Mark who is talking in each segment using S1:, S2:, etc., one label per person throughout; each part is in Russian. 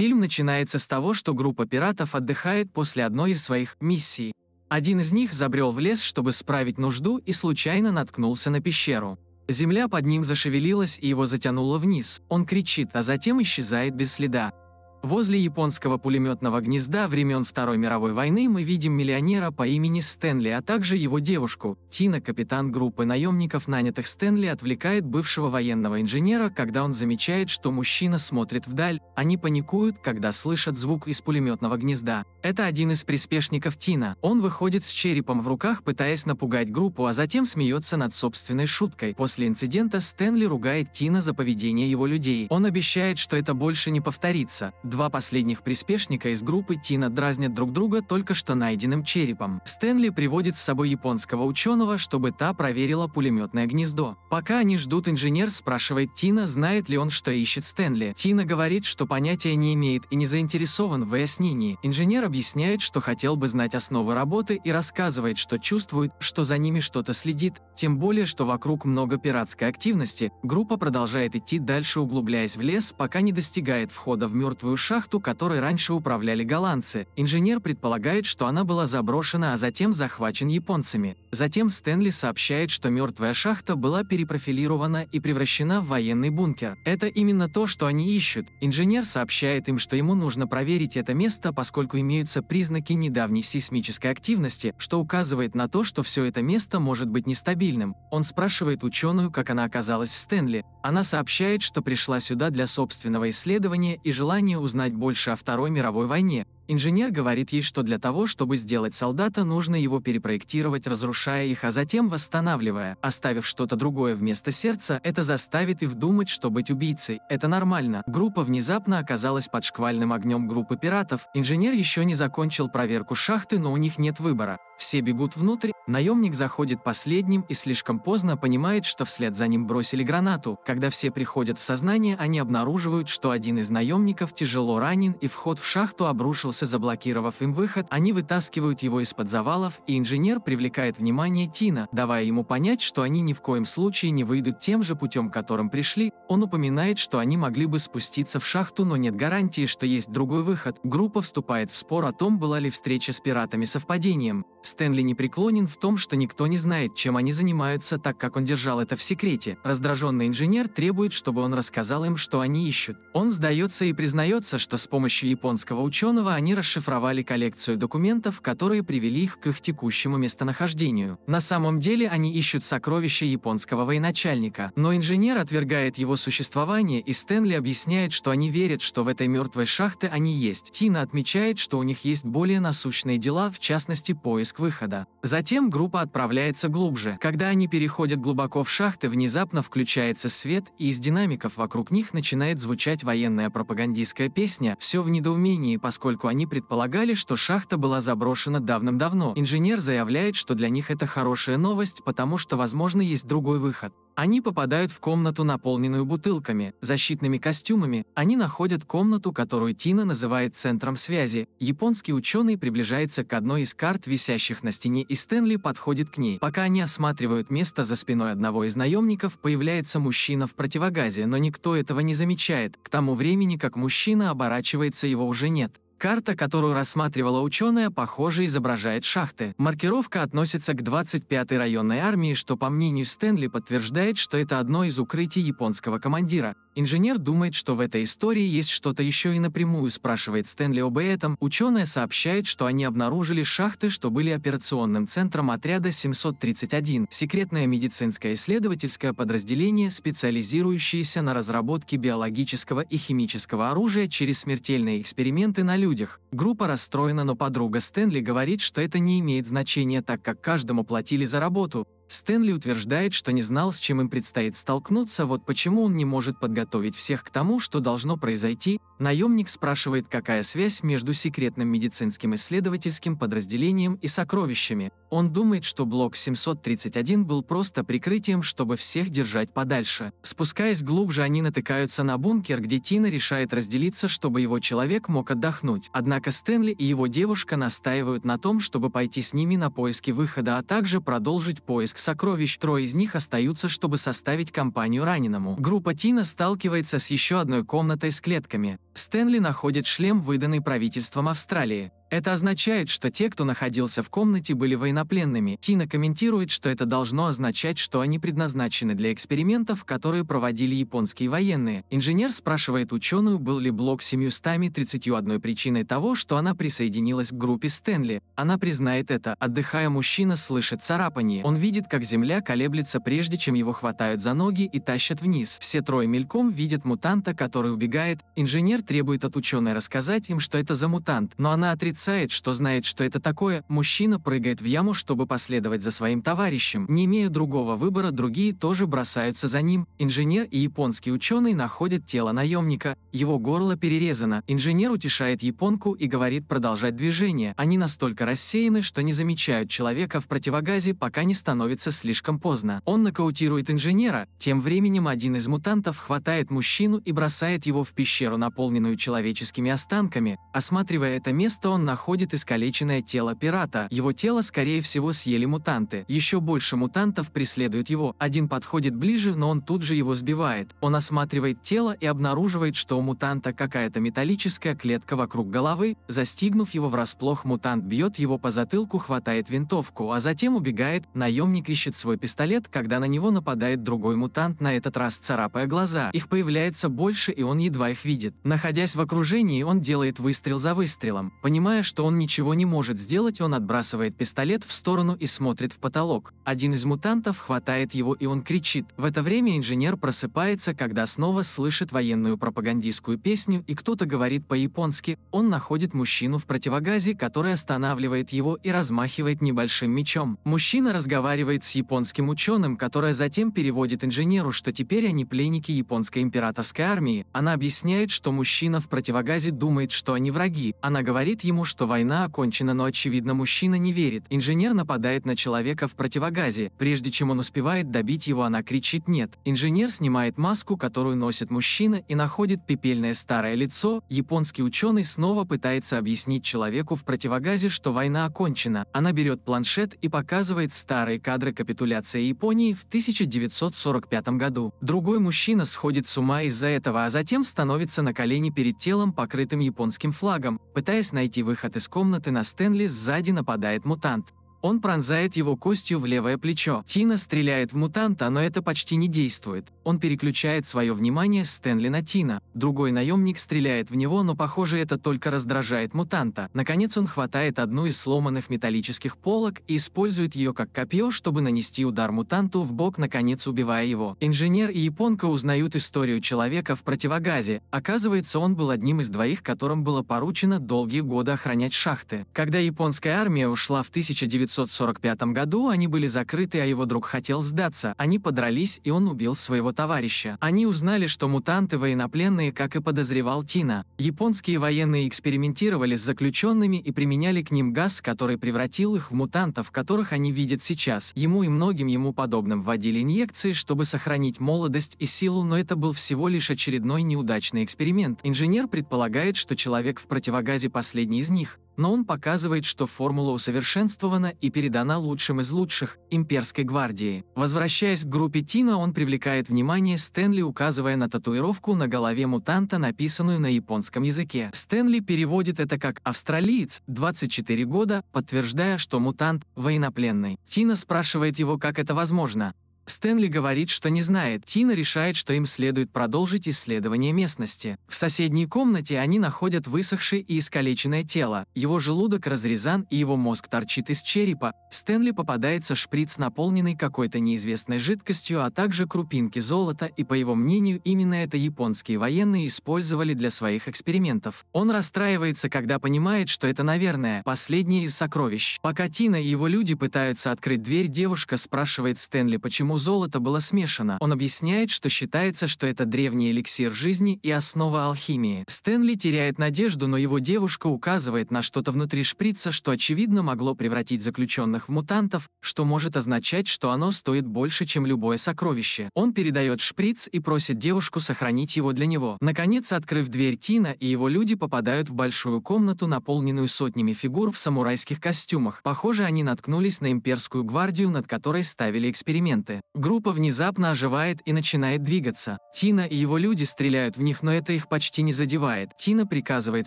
S1: Фильм начинается с того, что группа пиратов отдыхает после одной из своих «миссий». Один из них забрел в лес, чтобы справить нужду, и случайно наткнулся на пещеру. Земля под ним зашевелилась и его затянуло вниз. Он кричит, а затем исчезает без следа. Возле японского пулеметного гнезда времен Второй мировой войны мы видим миллионера по имени Стэнли, а также его девушку. Тина, капитан группы наемников, нанятых Стэнли, отвлекает бывшего военного инженера, когда он замечает, что мужчина смотрит вдаль. Они паникуют, когда слышат звук из пулеметного гнезда. Это один из приспешников Тина. Он выходит с черепом в руках, пытаясь напугать группу, а затем смеется над собственной шуткой. После инцидента Стэнли ругает Тина за поведение его людей. Он обещает, что это больше не повторится. Два последних приспешника из группы Тина дразнят друг друга только что найденным черепом. Стэнли приводит с собой японского ученого, чтобы та проверила пулеметное гнездо. Пока они ждут, инженер спрашивает Тина, знает ли он, что ищет Стэнли. Тина говорит, что понятия не имеет и не заинтересован в выяснении. Инженер объясняет, что хотел бы знать основы работы и рассказывает, что чувствует, что за ними что-то следит, тем более, что вокруг много пиратской активности. Группа продолжает идти дальше, углубляясь в лес, пока не достигает входа в мертвую шахту, которой раньше управляли голландцы. Инженер предполагает, что она была заброшена, а затем захвачен японцами. Затем Стэнли сообщает, что мертвая шахта была перепрофилирована и превращена в военный бункер. Это именно то, что они ищут. Инженер сообщает им, что ему нужно проверить это место, поскольку имеются признаки недавней сейсмической активности, что указывает на то, что все это место может быть нестабильным. Он спрашивает ученую, как она оказалась в Стэнли. Она сообщает, что пришла сюда для собственного исследования и желания узнать, узнать больше о Второй мировой войне. Инженер говорит ей, что для того, чтобы сделать солдата, нужно его перепроектировать, разрушая их, а затем восстанавливая, оставив что-то другое вместо сердца, это заставит их думать, что быть убийцей. Это нормально. Группа внезапно оказалась под шквальным огнем группы пиратов. Инженер еще не закончил проверку шахты, но у них нет выбора. Все бегут внутрь, наемник заходит последним и слишком поздно понимает, что вслед за ним бросили гранату. Когда все приходят в сознание, они обнаруживают, что один из наемников тяжело ранен и вход в шахту обрушился ресурсы заблокировав им выход, они вытаскивают его из-под завалов, и инженер привлекает внимание Тина, давая ему понять, что они ни в коем случае не выйдут тем же путем, которым пришли. Он упоминает, что они могли бы спуститься в шахту, но нет гарантии, что есть другой выход. Группа вступает в спор о том, была ли встреча с пиратами совпадением. Стэнли не преклонен в том, что никто не знает, чем они занимаются, так как он держал это в секрете. Раздраженный инженер требует, чтобы он рассказал им, что они ищут. Он сдается и признается, что с помощью японского ученого они они расшифровали коллекцию документов, которые привели их к их текущему местонахождению. На самом деле они ищут сокровища японского военачальника, но инженер отвергает его существование и Стэнли объясняет, что они верят, что в этой мертвой шахте они есть. Тина отмечает, что у них есть более насущные дела, в частности поиск выхода. Затем группа отправляется глубже. Когда они переходят глубоко в шахты, внезапно включается свет, и из динамиков вокруг них начинает звучать военная пропагандистская песня, все в недоумении, поскольку они они предполагали, что шахта была заброшена давным-давно. Инженер заявляет, что для них это хорошая новость, потому что, возможно, есть другой выход. Они попадают в комнату, наполненную бутылками, защитными костюмами. Они находят комнату, которую Тина называет центром связи. Японский ученый приближается к одной из карт, висящих на стене, и Стэнли подходит к ней. Пока они осматривают место за спиной одного из наемников, появляется мужчина в противогазе, но никто этого не замечает. К тому времени, как мужчина оборачивается, его уже нет. Карта, которую рассматривала ученая, похоже изображает шахты. Маркировка относится к 25-й районной армии, что, по мнению Стэнли, подтверждает, что это одно из укрытий японского командира. Инженер думает, что в этой истории есть что-то еще и напрямую спрашивает Стэнли об этом. Ученые сообщают, что они обнаружили шахты, что были операционным центром отряда 731, секретное медицинское исследовательское подразделение, специализирующееся на разработке биологического и химического оружия через смертельные эксперименты на людях. Группа расстроена, но подруга Стэнли говорит, что это не имеет значения, так как каждому платили за работу. Стэнли утверждает, что не знал, с чем им предстоит столкнуться, вот почему он не может подготовить всех к тому, что должно произойти. Наемник спрашивает, какая связь между секретным медицинским исследовательским подразделением и сокровищами. Он думает, что блок 731 был просто прикрытием, чтобы всех держать подальше. Спускаясь глубже, они натыкаются на бункер, где Тина решает разделиться, чтобы его человек мог отдохнуть. Однако Стэнли и его девушка настаивают на том, чтобы пойти с ними на поиски выхода, а также продолжить поиск сокровищ, трое из них остаются, чтобы составить компанию раненому. Группа Тина сталкивается с еще одной комнатой с клетками. Стэнли находит шлем, выданный правительством Австралии. Это означает, что те, кто находился в комнате, были военнопленными. Тина комментирует, что это должно означать, что они предназначены для экспериментов, которые проводили японские военные. Инженер спрашивает ученую, был ли блок 731 причиной того, что она присоединилась к группе Стэнли. Она признает это. Отдыхая, мужчина слышит царапание. Он видит, как земля колеблется, прежде чем его хватают за ноги и тащат вниз. Все трое мельком видят мутанта, который убегает. Инженер требует от ученой рассказать им, что это за мутант, но она отрицает отрицает, что знает, что это такое, мужчина прыгает в яму, чтобы последовать за своим товарищем. Не имея другого выбора, другие тоже бросаются за ним. Инженер и японский ученый находят тело наемника, его горло перерезано. Инженер утешает японку и говорит продолжать движение. Они настолько рассеяны, что не замечают человека в противогазе, пока не становится слишком поздно. Он нокаутирует инженера, тем временем один из мутантов хватает мужчину и бросает его в пещеру, наполненную человеческими останками. Осматривая это место, он находит искалеченное тело пирата. Его тело, скорее всего, съели мутанты. Еще больше мутантов преследуют его. Один подходит ближе, но он тут же его сбивает. Он осматривает тело и обнаруживает, что у мутанта какая-то металлическая клетка вокруг головы. Застигнув его врасплох, мутант бьет его по затылку, хватает винтовку, а затем убегает. Наемник ищет свой пистолет, когда на него нападает другой мутант, на этот раз царапая глаза. Их появляется больше, и он едва их видит. Находясь в окружении, он делает выстрел за выстрелом. Понимая, Понимая, что он ничего не может сделать, он отбрасывает пистолет в сторону и смотрит в потолок. Один из мутантов хватает его и он кричит. В это время инженер просыпается, когда снова слышит военную пропагандистскую песню и кто-то говорит по-японски. Он находит мужчину в противогазе, который останавливает его и размахивает небольшим мечом. Мужчина разговаривает с японским ученым, которая затем переводит инженеру, что теперь они пленники японской императорской армии. Она объясняет, что мужчина в противогазе думает, что они враги. Она говорит ему, что война окончена, но очевидно мужчина не верит. Инженер нападает на человека в противогазе. Прежде чем он успевает добить его, она кричит «нет». Инженер снимает маску, которую носит мужчина, и находит пепельное старое лицо. Японский ученый снова пытается объяснить человеку в противогазе, что война окончена. Она берет планшет и показывает старые кадры капитуляции Японии в 1945 году. Другой мужчина сходит с ума из-за этого, а затем становится на колени перед телом, покрытым японским флагом, пытаясь найти выход выход из комнаты на Стэнли сзади нападает мутант. Он пронзает его костью в левое плечо. Тина стреляет в мутанта, но это почти не действует. Он переключает свое внимание Стэнли на Тина. Другой наемник стреляет в него, но похоже это только раздражает мутанта. Наконец он хватает одну из сломанных металлических полок и использует ее как копье, чтобы нанести удар мутанту в бок, наконец убивая его. Инженер и японка узнают историю человека в противогазе. Оказывается, он был одним из двоих, которым было поручено долгие годы охранять шахты. Когда японская армия ушла в 1900 1945 году они были закрыты, а его друг хотел сдаться. Они подрались, и он убил своего товарища. Они узнали, что мутанты военнопленные, как и подозревал Тина. Японские военные экспериментировали с заключенными и применяли к ним газ, который превратил их в мутантов, которых они видят сейчас. Ему и многим ему подобным вводили инъекции, чтобы сохранить молодость и силу, но это был всего лишь очередной неудачный эксперимент. Инженер предполагает, что человек в противогазе последний из них но он показывает, что формула усовершенствована и передана лучшим из лучших – имперской гвардии. Возвращаясь к группе Тина, он привлекает внимание Стэнли, указывая на татуировку на голове мутанта, написанную на японском языке. Стэнли переводит это как «австралиец, 24 года», подтверждая, что мутант – военнопленный. Тина спрашивает его, как это возможно, Стэнли говорит, что не знает. Тина решает, что им следует продолжить исследование местности. В соседней комнате они находят высохшее и искалеченное тело. Его желудок разрезан и его мозг торчит из черепа. Стэнли попадается шприц, наполненный какой-то неизвестной жидкостью, а также крупинки золота, и по его мнению, именно это японские военные использовали для своих экспериментов. Он расстраивается, когда понимает, что это, наверное, последнее из сокровищ. Пока Тина и его люди пытаются открыть дверь, девушка спрашивает Стэнли, почему золото было смешано. Он объясняет, что считается, что это древний эликсир жизни и основа алхимии. Стэнли теряет надежду, но его девушка указывает на что-то внутри шприца, что очевидно могло превратить заключенных в мутантов, что может означать, что оно стоит больше, чем любое сокровище. Он передает шприц и просит девушку сохранить его для него. Наконец, открыв дверь Тина и его люди попадают в большую комнату, наполненную сотнями фигур в самурайских костюмах. Похоже, они наткнулись на имперскую гвардию, над которой ставили эксперименты. Группа внезапно оживает и начинает двигаться. Тина и его люди стреляют в них, но это их почти не задевает. Тина приказывает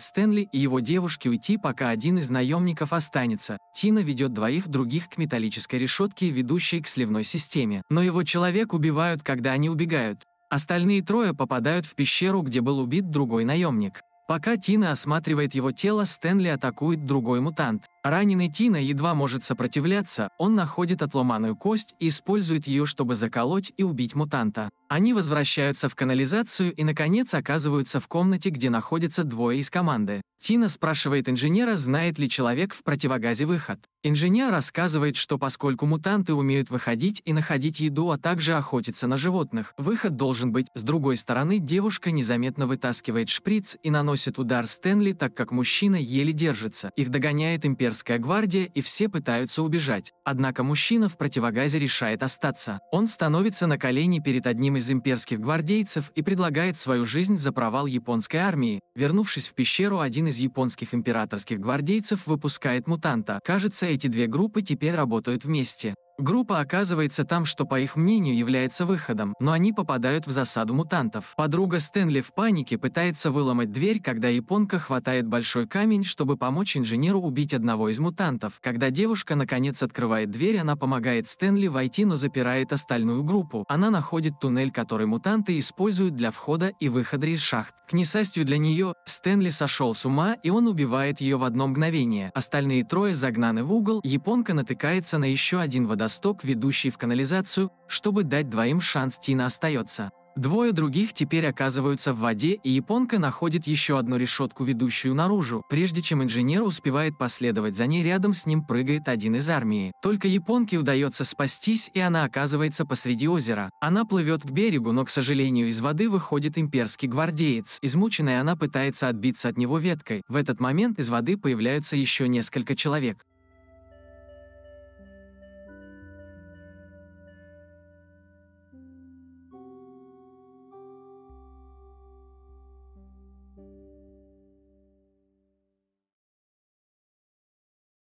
S1: Стэнли и его девушке уйти, пока один из наемников останется. Тина ведет двоих других к металлической решетке, ведущей к сливной системе. Но его человек убивают, когда они убегают. Остальные трое попадают в пещеру, где был убит другой наемник. Пока Тина осматривает его тело, Стэнли атакует другой мутант. Раненый Тина едва может сопротивляться, он находит отломанную кость и использует ее, чтобы заколоть и убить мутанта. Они возвращаются в канализацию и, наконец, оказываются в комнате, где находятся двое из команды. Тина спрашивает инженера, знает ли человек в противогазе выход. Инженер рассказывает, что поскольку мутанты умеют выходить и находить еду, а также охотиться на животных, выход должен быть. С другой стороны, девушка незаметно вытаскивает шприц и наносит удар Стэнли, так как мужчина еле держится. Их догоняет имперский имперская гвардия и все пытаются убежать. Однако мужчина в противогазе решает остаться. Он становится на колени перед одним из имперских гвардейцев и предлагает свою жизнь за провал японской армии. Вернувшись в пещеру, один из японских императорских гвардейцев выпускает мутанта. Кажется, эти две группы теперь работают вместе. Группа оказывается там, что по их мнению является выходом, но они попадают в засаду мутантов. Подруга Стэнли в панике пытается выломать дверь, когда японка хватает большой камень, чтобы помочь инженеру убить одного из мутантов. Когда девушка наконец открывает дверь, она помогает Стэнли войти, но запирает остальную группу. Она находит туннель, который мутанты используют для входа и выхода из шахт. К несчастью для нее, Стэнли сошел с ума, и он убивает ее в одно мгновение. Остальные трое загнаны в угол, японка натыкается на еще один водопад водосток, ведущий в канализацию, чтобы дать двоим шанс Тина остается. Двое других теперь оказываются в воде, и японка находит еще одну решетку, ведущую наружу. Прежде чем инженер успевает последовать за ней, рядом с ним прыгает один из армии. Только японке удается спастись, и она оказывается посреди озера. Она плывет к берегу, но, к сожалению, из воды выходит имперский гвардеец. Измученная она пытается отбиться от него веткой. В этот момент из воды появляются еще несколько человек.